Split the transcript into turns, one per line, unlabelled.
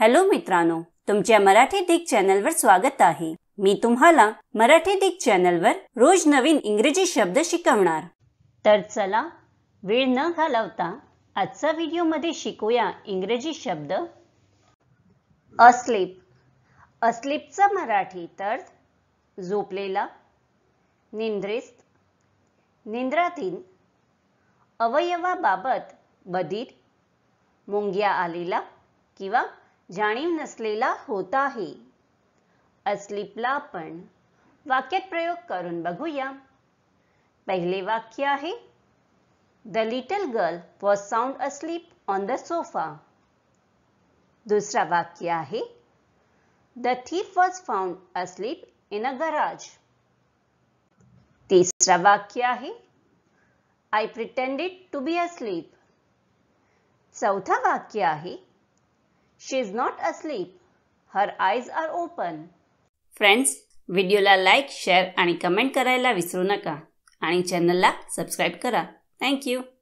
hello मित्रांनो तुमच्या मराठी दिग चॅनलवर स्वागत आहे मी तुम्हाला मराठी दिग चॅनलवर रोज नवीन इंग्रजी शब्द शिकवणार तर चला वेळ न घालवता आजचा मध्ये शिकूया इंग्रजी शब्द अस्लीप अस्लीपचा मराठी तर झोपलेला निंद्रिस्त निंद्रातील अवयवाबाबत बधीर मुंग्या आलेला किंवा जाणीव नसलेला होत आहे अस्लिपला आपण वाक्यात प्रयोग करून बघूया पहिले वाक्य आहे the little girl was sound asleep on the sofa दुसरा वाक्य आहे the thief was found asleep in a garage तिसरा वाक्य आहे I pretended to be asleep चौथा वाक्य आहे she not not asleep her eyes are open friends व्हिडिओला लाईक शेअर आणि कमेंट करायला विसरू नका आणि चॅनलला सबस्क्राईब करा थँक्यू